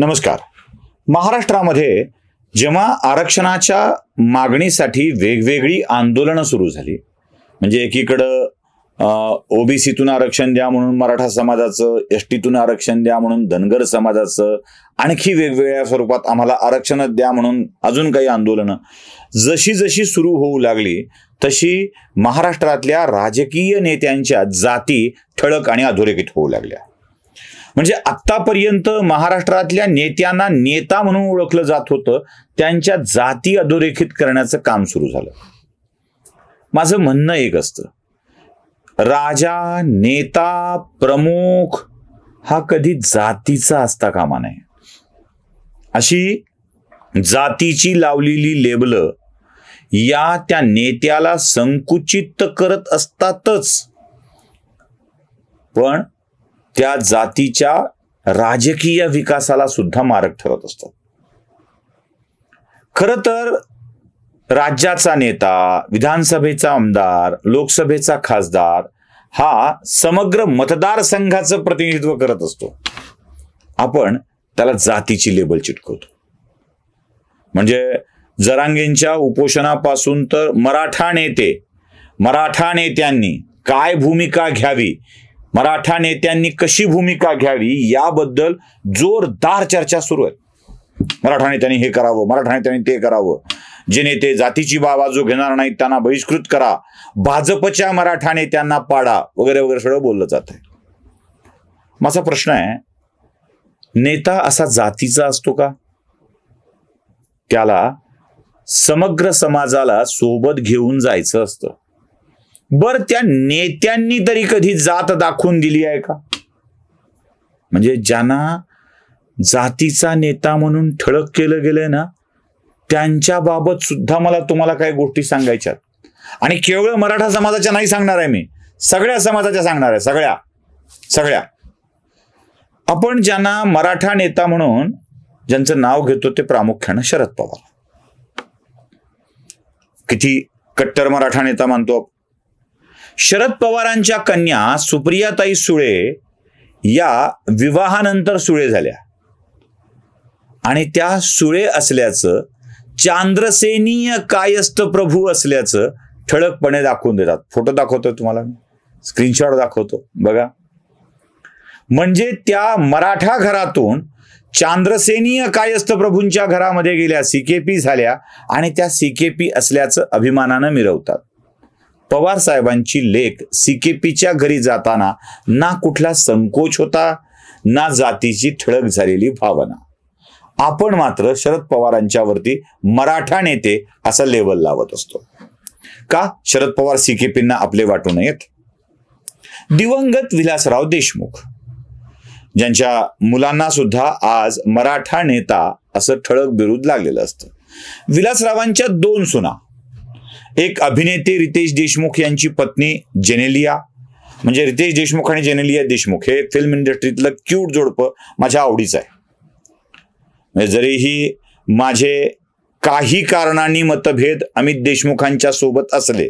नमस्कार महाराष्ट्रामध्ये जेव्हा आरक्षणाच्या मागणीसाठी वेगवेगळी आंदोलनं सुरू झाली म्हणजे एकीकडं ओबीसीतून आरक्षण द्या म्हणून मराठा समाजाचं एस टीतून आरक्षण द्या म्हणून धनगर समाजाचं आणखी वेगवेगळ्या स्वरूपात आम्हाला आरक्षण द्या म्हणून अजून काही आंदोलनं जशी जशी सुरू होऊ लागली तशी महाराष्ट्रातल्या राजकीय नेत्यांच्या जाती ठळक आणि अधोरेखित होऊ लागल्या म्हणजे आत्तापर्यंत महाराष्ट्रातल्या नेत्यांना नेता म्हणून ओळखलं जात होतं त्यांच्या जाती अधोरेखित करण्याचं काम सुरू झालं माझं म्हणणं एक असतं राजा नेता प्रमुख हा कधी जातीचा असता कामा नाही अशी जातीची लावलेली लेबल या त्या नेत्याला संकुचित करत असतातच पण त्या जातीच्या राजकीय विकासाला सुद्धा मारक ठरत असतात खर तर राज्याचा नेता विधानसभेचा आमदार लोकसभेचा खासदार हा समग्र मतदारसंघाचं प्रतिनिधित्व करत असतो आपण त्याला जातीची लेबल चिटकवतो म्हणजे जरांगेंच्या उपोषणापासून तर मराठा नेते मराठा नेत्यांनी काय भूमिका घ्यावी मराठा नेत्यांनी कशी भूमिका घ्यावी याबद्दल जोरदार चर्चा सुरू आहे मराठा नेत्यांनी हे करावं मराठा नेत्यांनी ते करावं जे नेते जातीची बाजू घेणार नाहीत त्यांना बहिष्कृत करा भाजपच्या मराठा नेत्यांना पाडा वगैरे वगैरे सगळं बोललं जात आहे माझा प्रश्न आहे नेता असा जातीचा असतो का त्याला समग्र समाजाला सोबत घेऊन जायचं असतं बर त्या नेत्यांनी तरी कधी जात दाखवून दिली आहे का म्हणजे ज्यांना जातीचा नेता म्हणून ठळक केलं गेलंय ना त्यांच्या बाबत सुद्धा मला तुम्हाला काही गोष्टी सांगायच्यात आणि केवळ मराठा समाजाच्या नाही सांगणार आहे मी सगळ्या समाजाच्या सांगणार आहे सगळ्या सगळ्या आपण ज्यांना मराठा नेता म्हणून ज्यांचं नाव घेतो ते प्रामुख्यानं शरद पवार किती कट्टर मराठा नेता मानतो शरद पवारांच्या कन्या सुप्रियाताई सुळे या विवाहानंतर सुळे झाल्या आणि त्या सुळे असल्याचं चांद्रसेनीय कायस्थ प्रभू असल्याचं ठळकपणे दाखवून देतात फोटो दाखवतोय तुम्हाला मी स्क्रीनशॉट दाखवतो बघा म्हणजे त्या मराठा घरातून चांद्रसेनीय कायस्थ प्रभूंच्या घरामध्ये गेल्या सीकेपी झाल्या आणि त्या सीकेपी असल्याचं अभिमानानं मिरवतात पवार साहेबांची लेख सीकेपीच्या घरी जाताना ना कुठला संकोच होता ना जातीची ठळक झालेली भावना आपण मात्र शरद पवारांच्यावरती मराठा नेते असा लेवल लावत असतो का शरद पवार सीकेपींना आपले वाटू नयेत दिवंगत विलासराव देशमुख ज्यांच्या मुलांना सुद्धा आज मराठा नेता असं ठळक बिरुद लागलेलं असतं विलासरावांच्या दोन सुना एक अभिनेते रितेश देशमुख यांची पत्नी जेनेलिया म्हणजे रितेश देशमुख आणि जेनेलिया देशमुख हे फिल्म इंडस्ट्रीतलं क्यूट जोडपं माझ्या आवडीच आहे म्हणजे जरीही माझे काही कारणांनी मतभेद अमित देशमुखांच्या सोबत असले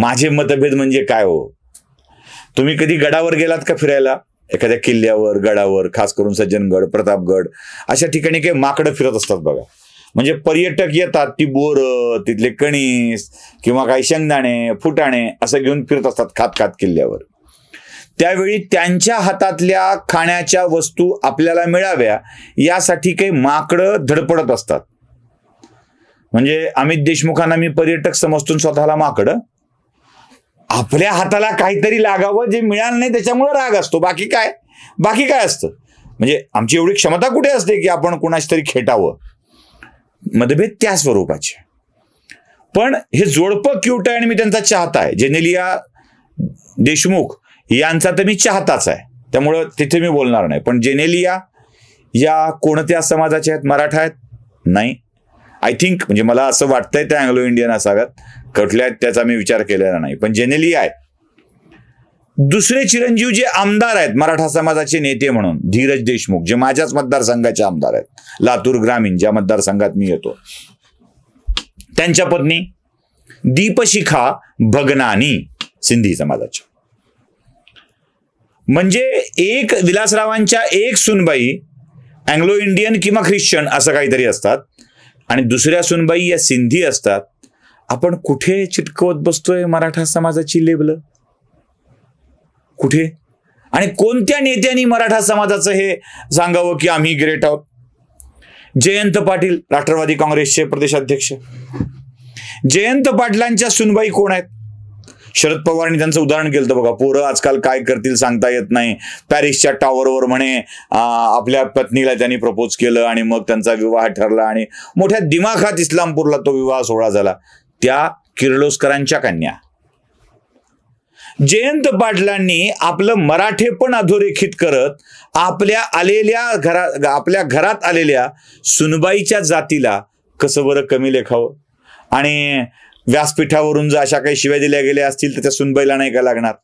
माझे मतभेद म्हणजे काय हो तुम्ही कधी गडावर गेलात का फिरायला एखाद्या किल्ल्यावर गडावर खास करून सज्जनगड प्रतापगड अशा ठिकाणी काही माकडं फिरत असतात बघा म्हणजे पर्यटक येतात ती बोर तिथले कणीस किंवा काही शेंगदाणे फुटाणे असं घेऊन फिरत असतात खात खात किल्ल्यावर त्यावेळी त्यांच्या हातातल्या खाण्याच्या वस्तू आपल्याला मिळाव्या यासाठी काही माकड धडपडत असतात म्हणजे अमित देशमुखांना मी पर्यटक समजतून स्वतःला माकड आपल्या हाताला काहीतरी लागावं जे मिळालं नाही त्याच्यामुळे राग असतो बाकी काय बाकी काय असतं म्हणजे आमची एवढी क्षमता कुठे असते की आपण कुणाशी तरी खेटावं मतभेद त्या स्वरूपाचे पण हे जोडपं क्यूट आहे आणि मी त्यांचा चाहता आहे जेनेलिया देशमुख यांचा तर मी चाहताच आहे त्यामुळं तिथे मी बोलणार नाही पण जेनेलिया या कोणत्या समाजाच्या आहेत मराठा आहेत नाही आय थिंक म्हणजे मला असं वाटतंय त्या अँग्लो इंडियन असाव्यात कुठल्या त्याचा मी विचार केलेला नाही पण जेनेलिया आहे दुसरे चिरंजीव जे आमदार आहेत मराठा समाजाचे नेते म्हणून धीरज देशमुख जे माझ्याच मतदारसंघाचे आमदार आहेत लातूर ग्रामीण ज्या मतदारसंघात मी येतो त्यांच्या पत्नी दीपशिखा भगनानी सिंधी समाजाच्या म्हणजे एक विलासरावांच्या एक सुनबाई अँग्लो इंडियन किंवा ख्रिश्चन असं काहीतरी असतात आणि दुसऱ्या सुनबाई या सिंधी असतात आपण कुठे चिटकवत बसतोय मराठा समाजाची लेबलं कुठे आणि कोणत्या नेत्यांनी मराठा समाजाचं हे सांगावं की आम्ही ग्रेट आहोत जयंत पाटील राष्ट्रवादी काँग्रेसचे प्रदेशाध्यक्ष जयंत पाटलांच्या सुनबाई कोण आहेत शरद पवारांनी त्यांचं उदाहरण केलं बघा पोरं आजकाल काय करतील सांगता येत नाही पॅरिसच्या टॉवरवर म्हणे आपल्या पत्नीला त्यांनी प्रपोज केलं आणि मग त्यांचा विवाह ठरला आणि मोठ्या दिमाखात इस्लामपूरला तो विवाह सोहळा झाला त्या किर्लोस्करांच्या कन्या जयंत पाटलांनी आपलं मराठे पण अधोरेखित करत आपल्या आलेल्या घरा आपल्या घरात आलेल्या सुनबाईच्या जातीला कसं बरं कमी लेखावं आणि व्यासपीठावरून जर अशा काही शिव्या दिल्या गेल्या असतील तर त्या सुनबाईला नाही का लागणार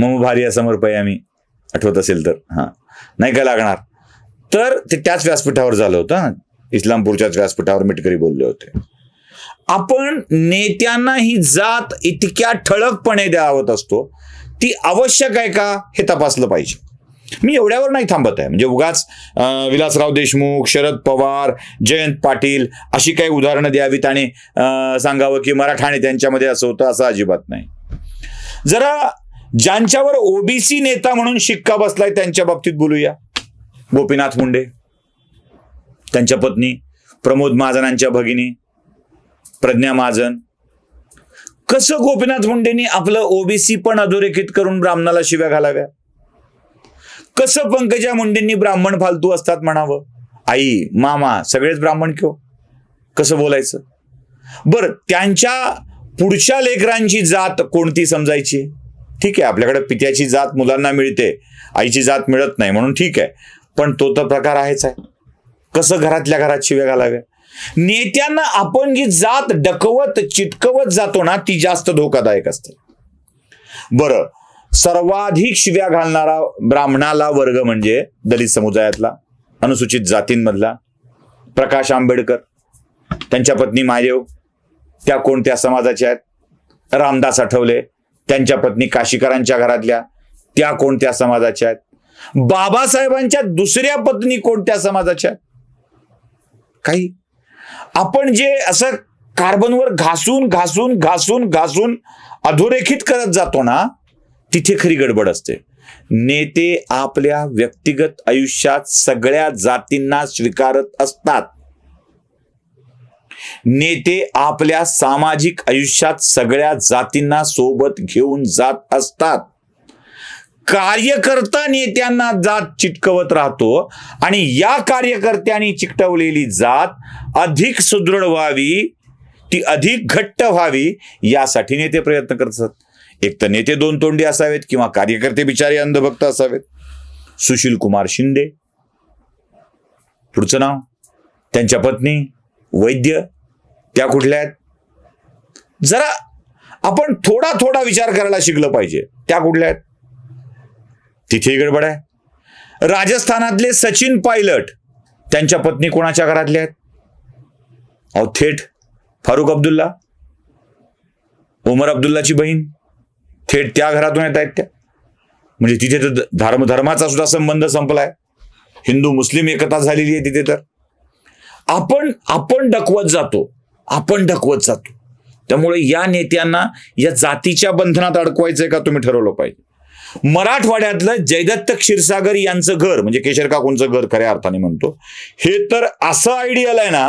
मग भारी समोर पाहिजे आम्ही आठवत असेल तर हा नाही का लागणार तर ते त्याच व्यासपीठावर झालं होतं इस्लामपूरच्याच व्यासपीठावर मिटकरी बोलले होते आपण नेत्यांना ही जात इतक्या ठळकपणे द्यावत असतो ती आवश्यक आहे का हे तपासलं पाहिजे मी एवढ्यावर नाही थांबत आहे म्हणजे उगाच विलासराव देशमुख शरद पवार जयंत पाटील अशी काही उदाहरणं द्यावीत आणि सांगावं की मराठा त्यांच्यामध्ये असं होतं असं अजिबात नाही जरा ज्यांच्यावर ओबीसी नेता म्हणून शिक्का बसलाय त्यांच्या बाबतीत बोलूया गोपीनाथ मुंडे त्यांच्या पत्नी प्रमोद महाजनांच्या भगिनी प्रज्ञा महाजन कसं गोपीनाथ मुंडेंनी आपलं ओबीसी पण अधोरेखित करून ब्राह्मणाला शिव्या घालाव्या कसं पंकजा मुंडेंनी ब्राह्मण फालतू असतात म्हणावं आई मामा सगळेच ब्राह्मण किंवा कसं बोलायचं बरं त्यांच्या पुढच्या लेकरांची जात कोणती समजायची ठीक आहे आपल्याकडे पित्याची जात मुलांना मिळते आईची जात मिळत नाही म्हणून ठीक आहे पण तो तर प्रकार आहेच आहे कसं घरातल्या घरात शिव्या घालाव्या नेत्यांना आपण जी जात डकवत चिटकवत जातो ना ती जास्त धोकादायक असते बर सर्वाधिक शिव्या घालणारा ब्राह्मणाला वर्ग म्हणजे दलित समुदायातला अनुसूचित जातींमधला प्रकाश आंबेडकर त्यांच्या पत्नी मायदेव त्या कोणत्या समाजाच्या आहेत रामदास आठवले त्यांच्या पत्नी काशीकरांच्या घरातल्या त्या कोणत्या समाजाच्या आहेत बाबासाहेबांच्या दुसऱ्या पत्नी कोणत्या समाजाच्या आहेत काही आपण जे असं कार्बनवर घासून घासून घासून घासून अधोरेखित करत जातो ना तिथे खरी गडबड असते नेते आपल्या व्यक्तिगत आयुष्यात सगळ्या जातींना स्वीकारत असतात नेते आपल्या सामाजिक आयुष्यात सगळ्या जातींना सोबत घेऊन जात असतात कार्यकर्ता नेत्यांना जात चिटकवत राहतो आणि या कार्यकर्त्यांनी चिकटवलेली जात अधिक सुदृढ व्हावी ती अधिक घट्ट व्हावी यासाठी नेते प्रयत्न करतात एक तर नेते दोन तोंडी असावेत किंवा कार्यकर्ते बिचारे अंधभक्त असावेत सुशील कुमार शिंदे पुढचं नाव त्यांच्या पत्नी वैद्य त्या कुठल्या आहेत जरा आपण थोडा थोडा विचार करायला शिकलं पाहिजे त्या कुठल्या आहेत तिथेही गडबड आहे राजस्थानातले सचिन पायलट त्यांच्या पत्नी कोणाच्या घरातले आहेत अहो थेट फारुख अब्दुल्ला उमर अब्दुल्लाची बहीण थेट त्या घरातून येत आहेत त्या म्हणजे तिथे तर धर्म धर्माचा सुद्धा संबंध संपलाय हिंदू मुस्लिम एकता झालेली आहे तिथे तर आपण आपण डकवत जातो आपण डकवत जातो त्यामुळे या नेत्यांना या जातीच्या बंधनात अडकवायचंय का तुम्ही ठरवलं पाहिजे मराठवाड्यातलं जयदत्त क्षीरसागर यांचं घर म्हणजे केशर काकूंचं घर खऱ्या अर्थाने म्हणतो हे तर असं आयडियल आहे ना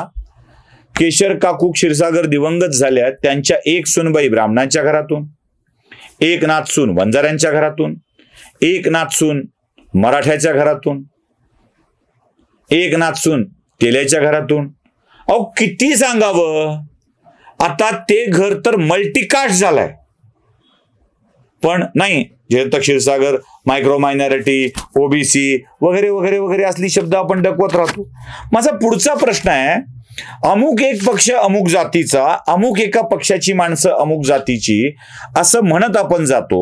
केशर काकू क्षीरसागर दिवंगत झाल्या त्यांच्या एक सुनबाई ब्राह्मणांच्या घरातून एक नाथ सून वंजाऱ्यांच्या घरातून एक नाथ सून मराठ्याच्या घरातून एक नाथ सून घरातून अहो किती सांगावं आता ते घर तर मल्टीकास्ट झालंय पण नाही Jayant Kshirsagar micro minority OBC वगैरे वगैरे वगैरे असली शब्द आपण डकवत राहतो माझा पुढचा प्रश्न आहे अमुक एक पक्ष अमुक जातीचा अमुक एका पक्षाची माणसं अमुक जातीची असं म्हणत आपण जातो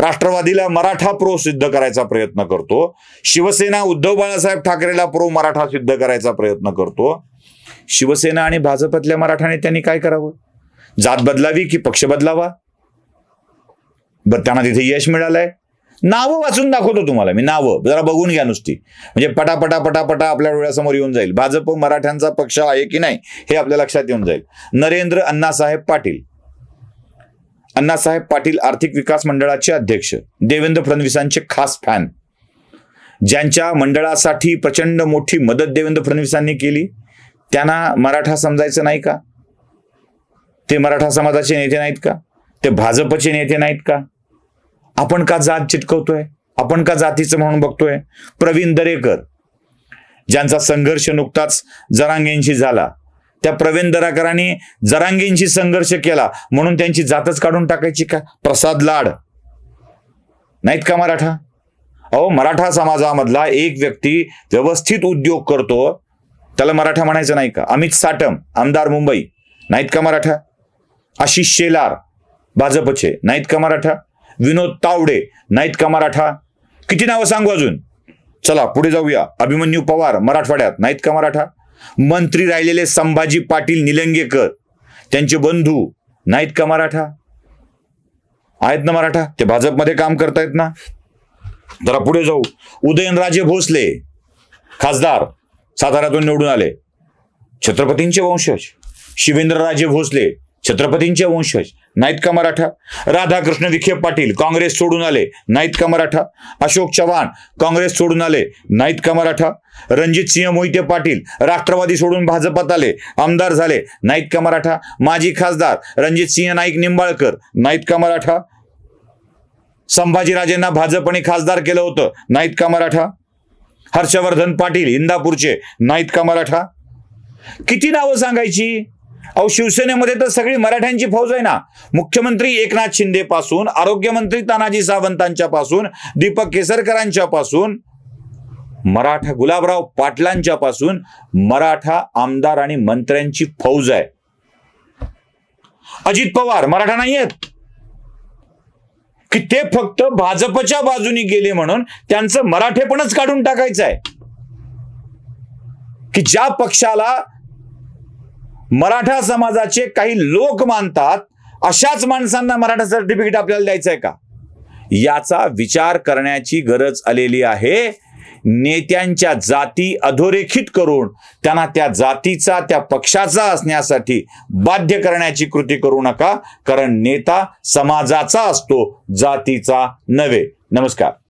राष्ट्रवादीला मराठा प्रो सिद्ध करायचा प्रयत्न करतो शिवसेना उद्धव बाळासाहेब ठाकरेला प्रो मराठा सिद्ध करायचा प्रयत्न करतो शिवसेना आणि भाजपातल्या मराठाने त्यांनी काय करावं जात बदलावी की पक्ष बदलावा बरं त्यांना तिथे यश मिळालंय नावं वाचून दाखवतो तुम्हाला मी नावं जरा बघून घ्या नुसती म्हणजे पटापटा पटापटा आपल्या डोळ्यासमोर येऊन जाईल भाजप मराठ्यांचा पक्ष आहे की नाही हे आपल्या लक्षात येऊन जाईल नरेंद्र अण्णासाहेब पाटील अण्णासाहेब पाटील आर्थिक विकास मंडळाचे अध्यक्ष देवेंद्र फडणवीसांचे खास फॅन ज्यांच्या मंडळासाठी प्रचंड मोठी मदत देवेंद्र फडणवीसांनी केली त्यांना मराठा समजायचं नाही का ते मराठा समाजाचे नेते नाहीत का ते भाजपचे नेते नाहीत का आपण का जात चिटकवतोय आपण का जातीचं म्हणून बघतोय प्रवीण दरेकर ज्यांचा संघर्ष नुकताच जरांगेंशी झाला त्या प्रवीण दराकरांनी जरांगेंशी संघर्ष केला म्हणून त्यांची जातच काढून टाकायची का प्रसाद लाड नाहीत का मराठा अहो मराठा समाजामधला एक व्यक्ती व्यवस्थित उद्योग करतो त्याला मराठा म्हणायचं नाही का अमित साटम आमदार मुंबई नाहीत का मराठा आशिष शेलार भाजपचे नाहीत का मराठा विनोद तावडे नाहीत का मराठा किती नावं सांगू अजून चला पुढे जाऊया अभिमन्यू पवार मराठवाड्यात नाहीत का मराठा मंत्री राहिलेले संभाजी पाटील निलंगेकर त्यांचे बंधू नाहीत का मराठा आहेत ना मराठा ते भाजपमध्ये काम करतायत ना जरा पुढे जाऊ उदयनराजे भोसले खासदार साताऱ्यातून निवडून आले छत्रपतींचे वंशज शिवेंद्रराजे भोसले छत्रपतींचे वंशज नाहीत का मराठा राधाकृष्ण विखे पाटील काँग्रेस सोडून आले नाहीत का मराठा अशोक चव्हाण काँग्रेस सोडून आले नाहीत का मराठा रणजित सिंह मोहिते पाटील राष्ट्रवादी सोडून भाजपात आले आमदार झाले नाहीत का मराठा माजी खासदार रणजित सिंह नाईक निंबाळकर नाहीत का मराठा संभाजीराजेंना भाजपने खासदार केलं होतं नाहीत का मराठा हर्षवर्धन पाटील इंदापूरचे नाहीत का मराठा किती नावं सांगायची अहो शिवसेनेमध्ये तर सगळी मराठ्यांची फौज आहे ना मुख्यमंत्री एकनाथ शिंदे पासून आरोग्यमंत्री तानाजी सावंतांच्या पासून दीपक केसरकरांच्या पासून मराठा गुलाबराव पाटलांच्या पासून मराठा आमदार आणि मंत्र्यांची फौज आहे अजित पवार मराठा नाही आहेत की ते फक्त भाजपच्या बाजूनी गेले म्हणून त्यांचं मराठेपणच काढून टाकायचं आहे की ज्या पक्षाला मराठा समाजाचे काही लोक मानतात अशाच माणसांना मराठा सर्टिफिकेट आपल्याला द्यायचं आहे का याचा विचार करण्याची गरज आलेली आहे नेत्यांच्या जाती अधोरेखित करून त्यांना त्या जातीचा त्या पक्षाचा असण्यासाठी बाध्य करण्याची कृती करू नका कारण नेता समाजाचा असतो जातीचा नव्हे नमस्कार